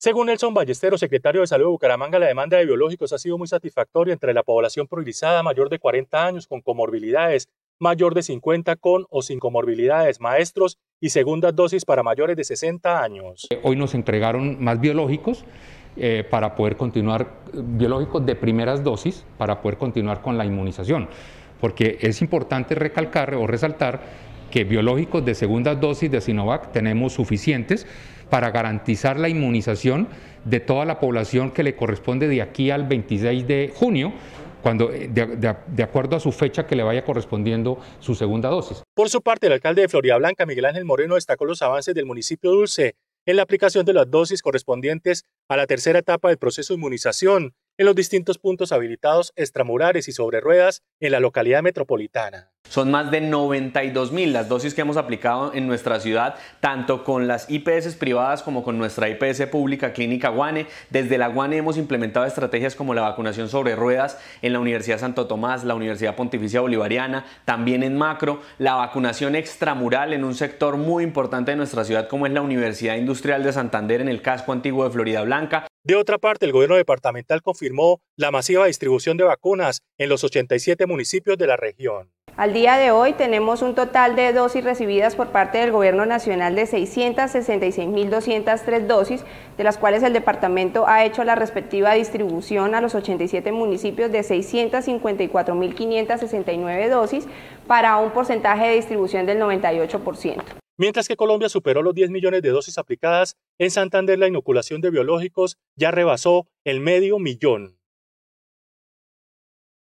Según Nelson Ballestero, secretario de Salud de Bucaramanga, la demanda de biológicos ha sido muy satisfactoria entre la población priorizada mayor de 40 años con comorbilidades, mayor de 50 con o sin comorbilidades, maestros y segundas dosis para mayores de 60 años. Eh, hoy nos entregaron más biológicos eh, para poder continuar, biológicos de primeras dosis, para poder continuar con la inmunización, porque es importante recalcar o resaltar que biológicos de segunda dosis de Sinovac tenemos suficientes para garantizar la inmunización de toda la población que le corresponde de aquí al 26 de junio, cuando, eh, de, acuerdo a su fecha que le vaya correspondiendo su segunda dosis. Por su parte, el alcalde de Florida Blanca, Miguel Ángel Moreno, destacó los avances del municipio Dulce en la aplicación de las dosis correspondientes a la tercera etapa del proceso de inmunización en los distintos puntos habilitados extramurales y sobre ruedas en la localidad metropolitana. Son más de 92 mil las dosis que hemos aplicado en nuestra ciudad, tanto con las IPS privadas como con nuestra IPS pública Clínica Guane. Desde la Guane hemos implementado estrategias como la vacunación sobre ruedas en la Universidad Santo Tomás, la Universidad Pontificia Bolivariana, también en Macro, la vacunación extramural en un sector muy importante de nuestra ciudad como es la Universidad Industrial de Santander en el casco antiguo de Florida Blanca, de otra parte, el gobierno departamental confirmó la masiva distribución de vacunas en los 87 municipios de la región. Al día de hoy tenemos un total de dosis recibidas por parte del Gobierno Nacional de 666.203 dosis, de las cuales el departamento ha hecho la respectiva distribución a los 87 municipios de 654.569 dosis para un porcentaje de distribución del 98%. Mientras que Colombia superó los 10 millones de dosis aplicadas, en Santander la inoculación de biológicos ya rebasó el medio millón.